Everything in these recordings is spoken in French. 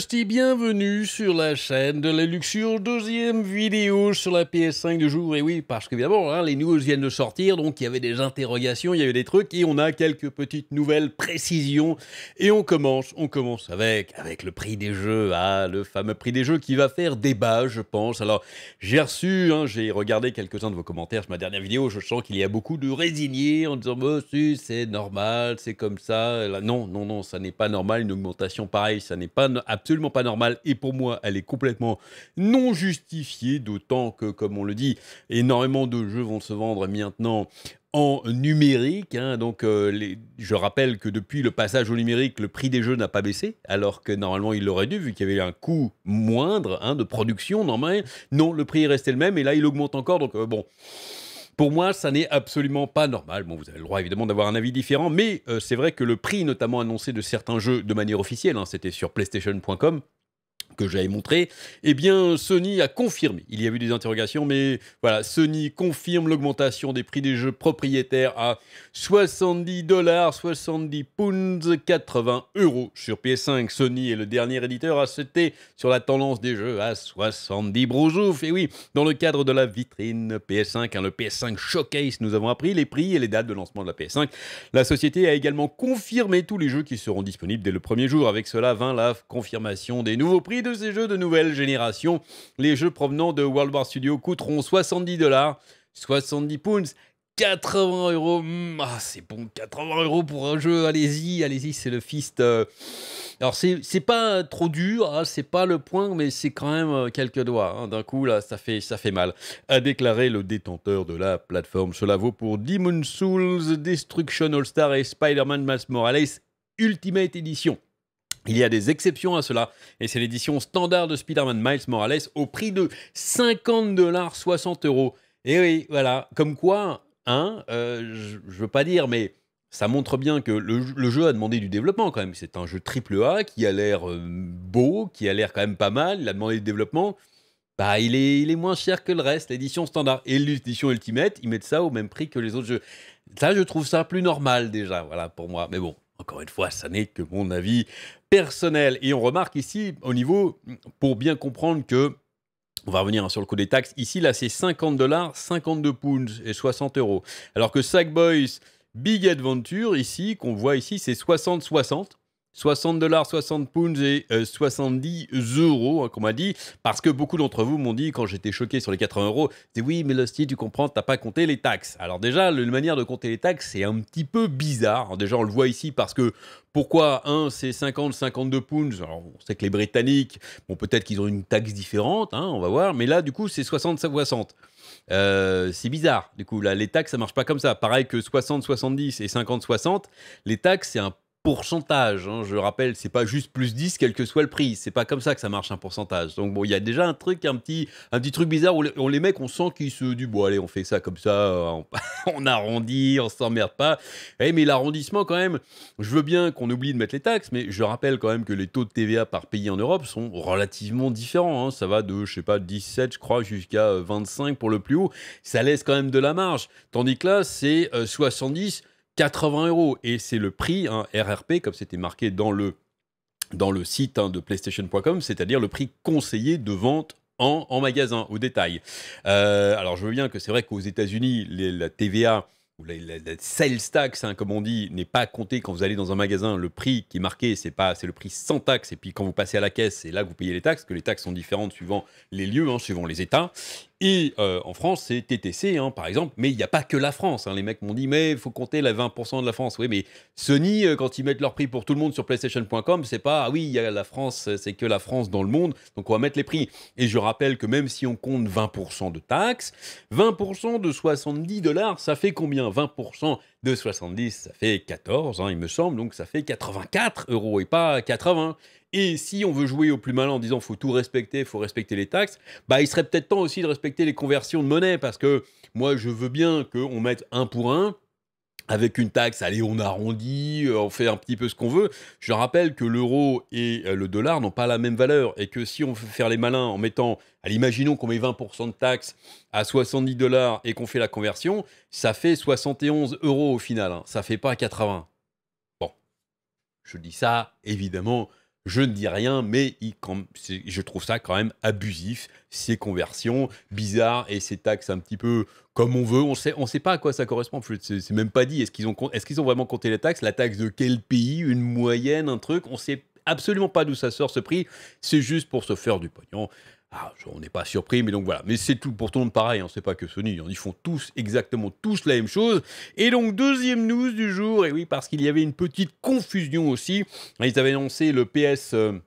Sti, bienvenue sur la chaîne de la luxure. Deuxième vidéo sur la PS5 du jour. Et oui, parce qu'évidemment, hein, les news viennent de sortir, donc il y avait des interrogations, il y avait des trucs, et on a quelques petites nouvelles précisions. Et on commence, on commence avec, avec le prix des jeux. Ah, le fameux prix des jeux qui va faire débat, je pense. Alors, j'ai reçu, hein, j'ai regardé quelques-uns de vos commentaires sur ma dernière vidéo. Je sens qu'il y a beaucoup de résignés en disant, bah, si, c'est normal, c'est comme ça. non, non, non, ça n'est pas normal, une augmentation pareille, ça n'est pas absolument pas normale et pour moi elle est complètement non justifiée, d'autant que comme on le dit, énormément de jeux vont se vendre maintenant en numérique. Hein. donc, euh, je rappelle que depuis le passage au numérique, le prix des jeux n'a pas baissé, alors que normalement il l'aurait dû, vu qu'il y avait un coût moindre hein, de production. Normalement, non, le prix est resté le même et là il augmente encore. Donc, euh, bon. Pour moi, ça n'est absolument pas normal. Bon, vous avez le droit évidemment d'avoir un avis différent, mais euh, c'est vrai que le prix notamment annoncé de certains jeux de manière officielle, hein, c'était sur PlayStation.com, que j'avais montré, eh bien Sony a confirmé, il y a eu des interrogations, mais voilà, Sony confirme l'augmentation des prix des jeux propriétaires à 70 dollars, 70 pounds, 80 euros sur PS5. Sony est le dernier éditeur à sauter sur la tendance des jeux à 70 brousouf. Et oui, dans le cadre de la vitrine PS5, hein, le PS5 Showcase, nous avons appris les prix et les dates de lancement de la PS5. La société a également confirmé tous les jeux qui seront disponibles dès le premier jour. Avec cela vint la confirmation des nouveaux prix de de ces jeux de nouvelle génération. Les jeux provenant de World War Studio coûteront 70 dollars, 70 pounds, 80 euros. Hmm, ah, c'est bon, 80 euros pour un jeu. Allez-y, allez-y, c'est le fist. Euh. Alors, c'est, pas trop dur, hein, c'est pas le point, mais c'est quand même euh, quelques doigts. Hein. D'un coup, là, ça fait, ça fait mal. A déclaré le détenteur de la plateforme. Cela vaut pour Demon Souls, Destruction All-Star et Spider-Man Mass Morales Ultimate Edition. Il y a des exceptions à cela, et c'est l'édition standard de Spider-Man Miles Morales au prix de 50 dollars 60 euros. Et oui, voilà, comme quoi, hein, euh, je, veux pas dire, mais ça montre bien que le, jeu a demandé du développement quand même. C'est un jeu triple A qui a l'air euh, beau, qui a l'air quand même pas mal, il a demandé du développement. Bah, il est, il est moins cher que le reste, l'édition standard. Et l'édition Ultimate, ils mettent ça au même prix que les autres jeux. Ça, je trouve ça plus normal déjà, voilà, pour moi. Mais bon, encore une fois, ça n'est que mon avis personnel. Et on remarque ici, au niveau, pour bien comprendre que on va revenir sur le coût des taxes. Ici, là, c'est 50 dollars, 52 pounds et 60 euros. Alors que Sackboys Big Adventure, ici, qu'on voit ici, c'est 60-60. 60 dollars, 60 pounds et 70 euh, euros, qu'on hein, m'a dit, parce que beaucoup d'entre vous m'ont dit, quand j'étais choqué sur les 80 euros, c'est oui, mais l'hostie, tu comprends, t'as pas compté les taxes. Alors déjà, la manière de compter les taxes, c'est un petit peu bizarre. déjà, on le voit ici parce que pourquoi un, c'est 50, 52 pounds Alors, on sait que les Britanniques, bon, peut-être qu'ils ont une taxe différente, hein, on va voir, mais là, du coup, c'est 60, 60. Euh, c'est bizarre. Du coup, là, les taxes, ça marche pas comme ça. Pareil que 60, 70 et 50, 60, les taxes, c'est un pourcentage. Hein. Je rappelle, c'est pas juste plus 10 quel que soit le prix. C'est pas comme ça que ça marche un pourcentage. Donc bon, il y a déjà un truc, un petit, un petit truc bizarre où on les met, on sent qu'ils se disent bon allez, on fait ça comme ça, euh, on, arrondit, on s'emmerde pas. Eh, mais l'arrondissement quand même, je veux bien qu'on oublie de mettre les taxes, mais je rappelle quand même que les taux de TVA par pays en Europe sont relativement différents. Hein. Ça va de je sais pas 17 je crois jusqu'à 25 euh, pour le plus haut. Ça laisse quand même de la marge. Tandis que là, c'est 70 euh, 80 euros. Et c'est le prix hein, RRP, comme c'était marqué dans le, dans le site hein, de PlayStation.com, c'est-à-dire le prix conseillé de vente en, en magasin, au détail. Euh, alors, je veux bien que c'est vrai qu'aux États-Unis, la TVA ou la, sales tax, hein, comme on dit, n'est pas comptée quand vous allez dans un magasin. Le prix qui est marqué, c'est pas, c'est le prix sans taxe. Et puis quand vous passez à la caisse, c'est là que vous payez les taxes, que les taxes sont différentes suivant les lieux, hein, suivant les États. Et euh, en France, c'est TTC, hein, par exemple, mais il n'y a pas que la France. Hein. Les mecs m'ont dit, mais il faut compter les 20% de la France. Oui, mais Sony, euh, quand ils mettent leur prix pour tout le monde sur PlayStation.com, c'est pas, ah oui, il y a la France, c'est que la France dans le monde, donc on va mettre les prix. Et je rappelle que même si on compte 20% de taxes, 20% de 70 dollars, ça fait combien 20% de 70, ça fait 14, hein, il me semble, donc ça fait 84 euros et pas 80. Et si on veut jouer au plus malin en disant faut tout respecter, faut respecter les taxes, bah il serait peut-être temps aussi de respecter les conversions de monnaie parce que moi je veux bien qu'on mette un pour un, avec une taxe, allez, on arrondit, euh, on fait un petit peu ce qu'on veut. Je rappelle que l'euro et euh, le dollar n'ont pas la même valeur et que si on veut faire les malins en mettant, allez, imaginons qu'on met 20% de taxe à 70 dollars et qu'on fait la conversion, ça fait 71 euros au final, hein. ça fait pas 80. Bon, je dis ça évidemment je ne dis rien, mais je trouve ça quand même abusif, ces conversions bizarres et ces taxes un petit peu comme on veut. On sait, on sait pas à quoi ça correspond. C'est même pas dit. Est-ce qu'ils ont, vraiment compté les taxes La taxe de quel pays Une moyenne Un truc On ne sait absolument pas d'où ça sort ce prix. C'est juste pour se faire du pognon. Ah, on n'est pas surpris, mais donc voilà. Mais c'est tout pour tout le monde pareil, hein. c'est pas que Sony, hein. ils font tous exactement tous la même chose. Et donc, deuxième news du jour, et oui, parce qu'il y avait une petite confusion aussi. Ils avaient annoncé le PS. Euh,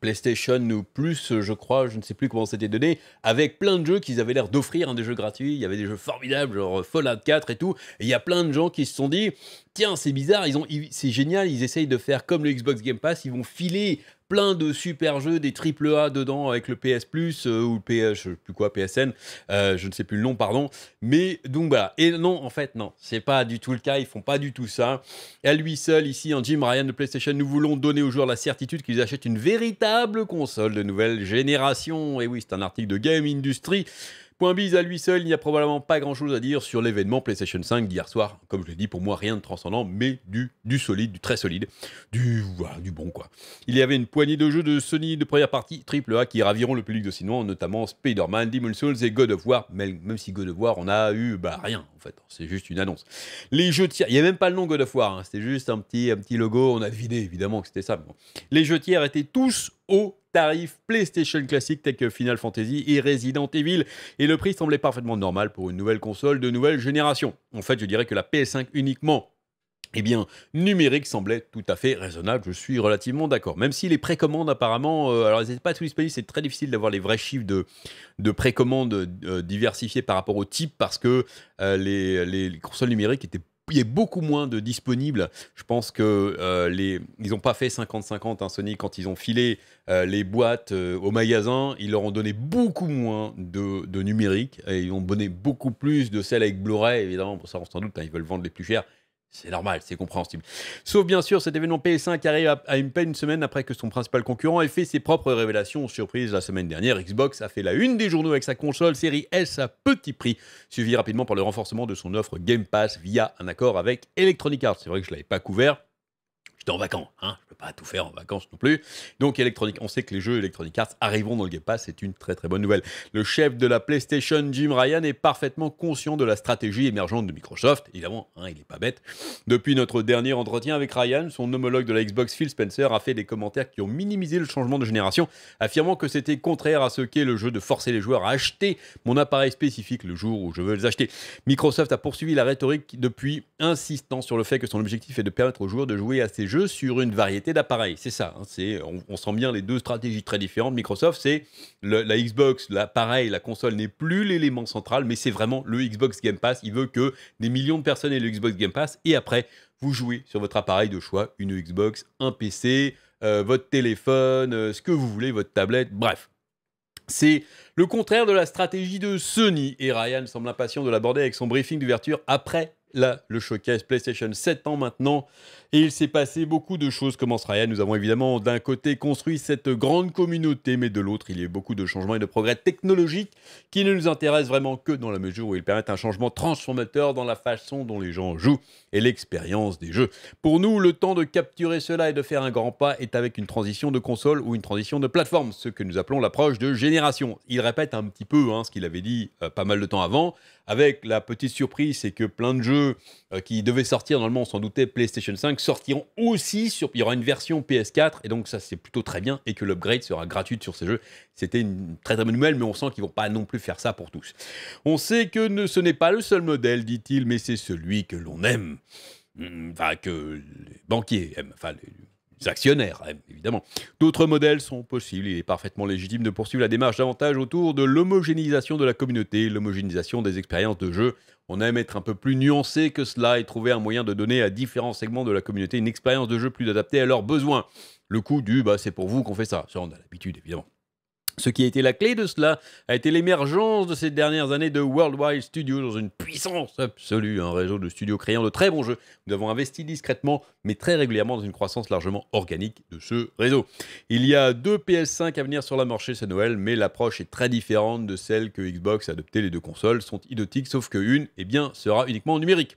PlayStation ou Plus, je crois, je ne sais plus comment c'était donné, avec plein de jeux qu'ils avaient l'air d'offrir, hein, des jeux gratuits, il y avait des jeux formidables, genre euh, Fallout 4 et tout, et il y a plein de gens qui se sont dit, tiens, c'est bizarre, ils ont, c'est génial, ils essayent de faire comme le Xbox Game Pass, ils vont filer plein de super jeux, des triple A dedans avec le PS Plus euh, ou le euh, plus quoi, PSN, euh, je ne sais plus le nom, pardon. Mais donc voilà. Et non, en fait, non, c'est pas du tout le cas. Ils font pas du tout ça. Et à lui seul, ici, en Jim Ryan de PlayStation, nous voulons donner aux joueurs la certitude qu'ils achètent une véritable console de nouvelle génération. Et oui, c'est un article de Game Industry. Point bise à lui seul, il n'y a probablement pas grand chose à dire sur l'événement PlayStation 5 d'hier soir. Comme je l'ai dit, pour moi, rien de transcendant, mais du, du solide, du très solide, du, du bon quoi. Il y avait une poignée de jeux de Sony de première partie AAA qui raviront le public de Sinon, notamment Spider-Man, Demon Souls et God of War. même si God of War, on a eu bah, rien en fait, c'est juste une annonce. Les jeux tiers, il n'y a même pas le nom God of War, hein. c'était juste un petit, un petit logo, on a deviné évidemment que c'était ça. Les jeux tiers étaient tous au tarif PlayStation classique tech Final Fantasy et Resident Evil. Et le prix semblait parfaitement normal pour une nouvelle console de nouvelle génération. En fait, je dirais que la PS5 uniquement et eh bien, numérique semblait tout à fait raisonnable, je suis relativement d'accord. Même si les précommandes, apparemment, euh, alors elles n'étaient pas tous disponibles, c'est très difficile d'avoir les vrais chiffres de, de précommandes euh, diversifiés par rapport au type parce que euh, les, les, consoles numériques étaient il y a beaucoup moins de disponibles. Je pense que euh, les, ils n'ont pas fait 50-50, hein, Sony, quand ils ont filé euh, les boîtes euh, au magasin, ils leur ont donné beaucoup moins de, de numérique et ils ont donné beaucoup plus de celles avec Blu-ray, évidemment, ça on s'en doute, hein, ils veulent vendre les plus chers. C'est normal, c'est compréhensible. Sauf bien sûr cet événement PS5 qui arrive à, une peine une semaine après que son principal concurrent ait fait ses propres révélations. Surprise, la semaine dernière, Xbox a fait la une des journaux avec sa console série S à petit prix, suivi rapidement par le renforcement de son offre Game Pass via un accord avec Electronic Arts. C'est vrai que je ne l'avais pas couvert, j'étais en vacances, hein, je ne peux pas tout faire en vacances non plus. Donc électronique, on sait que les jeux Electronic Arts arriveront dans le Game Pass, c'est une très très bonne nouvelle. Le chef de la PlayStation, Jim Ryan, est parfaitement conscient de la stratégie émergente de Microsoft, évidemment, hein, il n'est pas bête. Depuis notre dernier entretien avec Ryan, son homologue de la Xbox, Phil Spencer, a fait des commentaires qui ont minimisé le changement de génération, affirmant que c'était contraire à ce qu'est le jeu de forcer les joueurs à acheter mon appareil spécifique le jour où je veux les acheter. Microsoft a poursuivi la rhétorique depuis, insistant sur le fait que son objectif est de permettre aux joueurs de jouer à ces jeu sur une variété d'appareils. C'est ça. Hein, c'est, on, sent bien les deux stratégies très différentes. Microsoft, c'est la Xbox, l'appareil, la console n'est plus l'élément central, mais c'est vraiment le Xbox Game Pass. Il veut que des millions de personnes aient le Xbox Game Pass. Et après, vous jouez sur votre appareil de choix, une Xbox, un PC, euh, votre téléphone, euh, ce que vous voulez, votre tablette, bref. C'est le contraire de la stratégie de Sony et Ryan semble impatient de l'aborder avec son briefing d'ouverture après là le showcase PlayStation 7 ans maintenant. Et il s'est passé beaucoup de choses comme Ryan. Nous avons évidemment d'un côté construit cette grande communauté, mais de l'autre, il y a eu beaucoup de changements et de progrès technologiques qui ne nous intéressent vraiment que dans la mesure où ils permettent un changement transformateur dans la façon dont les gens jouent et l'expérience des jeux. Pour nous, le temps de capturer cela et de faire un grand pas est avec une transition de console ou une transition de plateforme, ce que nous appelons l'approche de génération. Il répète un petit peu hein, ce qu'il avait dit euh, pas mal de temps avant, avec la petite surprise, c'est que plein de jeux euh, qui devaient sortir, normalement on s'en doutait, PlayStation 5, sortiront aussi sur... Il y aura une version PS4, et donc ça c'est plutôt très bien, et que l'upgrade sera gratuite sur ces jeux. C'était une très très bonne nouvelle, mais on sent qu'ils vont pas non plus faire ça pour tous. On sait que ce n'est pas le seul modèle, dit-il, mais c'est celui que l'on aime. Mm, mm, enfin, que les banquiers aiment, enfin, les actionnaires évidemment. D'autres modèles sont possibles. Il est parfaitement légitime de poursuivre la démarche davantage autour de l'homogénéisation de la communauté, l'homogénéisation des expériences de jeu. On aime être un peu plus nuancé que cela et trouver un moyen de donner à différents segments de la communauté une expérience de jeu plus adaptée à leurs besoins. Le coup du bah, c'est pour vous qu'on fait ça. Ça, on a l'habitude, évidemment. Ce qui a été la clé de cela a été l'émergence de ces dernières années de Worldwide Studios dans une puissance absolue, un réseau de studios créant de très bons jeux. Nous avons investi discrètement mais très régulièrement dans une croissance largement organique de ce réseau. Il y a deux PS5 à venir sur la marché ce Noël, mais l'approche est très différente de celle que Xbox a adoptée. Les deux consoles sont identiques, sauf que une, eh bien, sera uniquement numérique.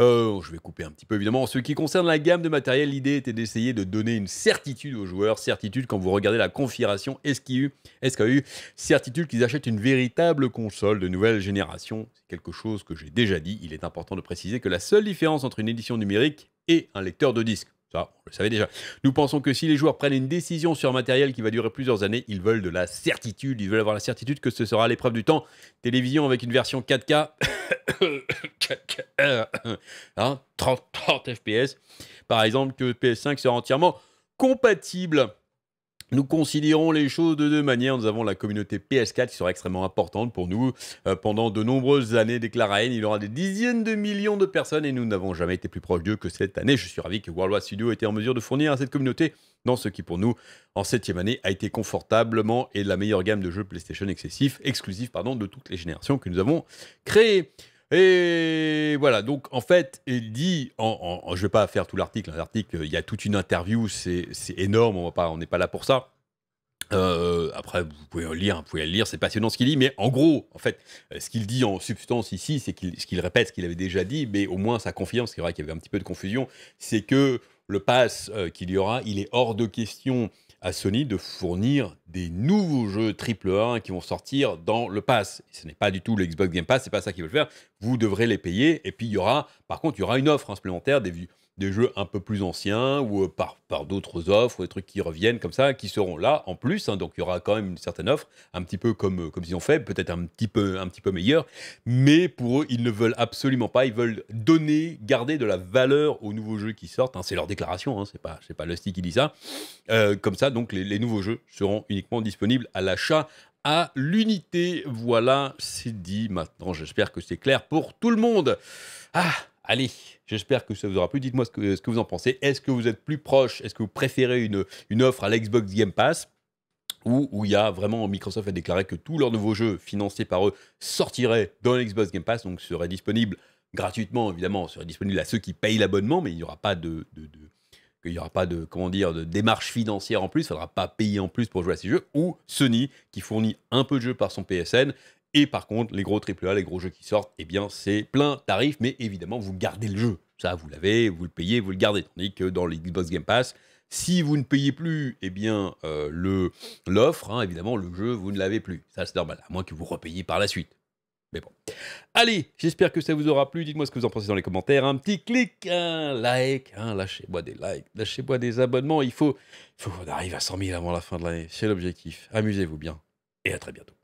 Euh, je vais couper un petit peu évidemment. En ce qui concerne la gamme de matériel, l'idée était d'essayer de donner une certitude aux joueurs, certitude quand vous regardez la configuration SKU est-ce SKU, eu certitude qu'ils achètent une véritable console de nouvelle génération. C'est quelque chose que j'ai déjà dit, il est important de préciser que la seule différence entre une édition numérique et un lecteur de disque, ça, on le savait déjà. Nous pensons que si les joueurs prennent une décision sur un matériel qui va durer plusieurs années, ils veulent de la certitude. Ils veulent avoir la certitude que ce sera à l'épreuve du temps. Télévision avec une version 4K, 30, 30 FPS, par exemple, que PS5 sera entièrement compatible nous considérons les choses de deux manières. Nous avons la communauté PS4 qui sera extrêmement importante pour nous euh, pendant de nombreuses années, déclare haine Il y aura des dizaines de millions de personnes et nous n'avons jamais été plus proches d'eux que cette année. Je suis ravi que Worldwide Studio ait été en mesure de fournir à cette communauté dans ce qui pour nous, en septième année, a été confortablement et la meilleure gamme de jeux PlayStation excessif, exclusif pardon, de toutes les générations que nous avons créées. Et voilà, donc en fait, il dit, en, je ne vais pas faire tout l'article, hein, l'article, il y a toute une interview, c'est énorme, on n'est pas là pour ça. Euh, après, vous pouvez le lire, vous pouvez lire, c'est passionnant ce qu'il dit, mais en gros, en fait, euh, ce qu'il dit en substance ici, c'est qu'il, ce qu'il répète, ce qu'il avait déjà dit, mais au moins sa confiance, c'est vrai qu'il y avait un petit peu de confusion, c'est que le pass euh, qu'il y aura, il est hors de question à Sony de fournir des nouveaux jeux Triple A qui vont sortir dans le pass. Ce n'est pas du tout l'Xbox Game Pass, c'est pas ça qu'ils veulent faire. Vous devrez les payer et puis il y aura, par contre, il y aura une offre hein, supplémentaire, des, vues des jeux un peu plus anciens ou euh, par, par d'autres offres, ou des trucs qui reviennent comme ça, qui seront là en plus. Hein. donc il y aura quand même une certaine offre, un petit peu comme, euh, comme ils ont fait, peut-être un, petit peu, un petit peu meilleur. Mais pour eux, ils ne veulent absolument pas. Ils veulent donner, garder de la valeur aux nouveaux jeux qui sortent. Hein. c'est leur déclaration, hein, c'est pas, pas Lusty qui dit ça. Euh, comme ça, donc les, les nouveaux jeux seront uniquement disponibles à l'achat à l'unité. Voilà, c'est dit maintenant. J'espère que c'est clair pour tout le monde. Ah Allez, j'espère que ça vous aura plu. Dites-moi ce que, vous en pensez. Est-ce que vous êtes plus proche Est-ce que vous préférez une, offre à l'Xbox Game Pass où, il y a vraiment, Microsoft a déclaré que tous leurs nouveaux jeux financés par eux sortiraient dans l'Xbox Game Pass, donc seraient disponibles gratuitement, évidemment, seraient disponibles à ceux qui payent l'abonnement, mais il n'y aura pas de, aura pas de, comment dire, de démarche financière en plus, il ne faudra pas payer en plus pour jouer à ces jeux, ou Sony qui fournit un peu de jeux par son PSN par contre, les gros AAA, les gros jeux qui sortent, eh bien, c'est plein tarif, mais évidemment, vous gardez le jeu. Ça, vous l'avez, vous le payez, vous le gardez. Tandis que dans les Xbox Game Pass, si vous ne payez plus, eh bien, euh, l'offre, hein, évidemment, le jeu, vous ne l'avez plus. Ça, c'est normal, à moins que vous repayiez par la suite. Mais bon. Allez, j'espère que ça vous aura plu. Dites-moi ce que vous en pensez dans les commentaires. Un petit clic, un like, hein, lâchez-moi des likes, lâchez-moi des abonnements. Il faut, il faut qu'on arrive à 100 000 avant la fin de l'année. C'est l'objectif. Amusez-vous bien et à très bientôt.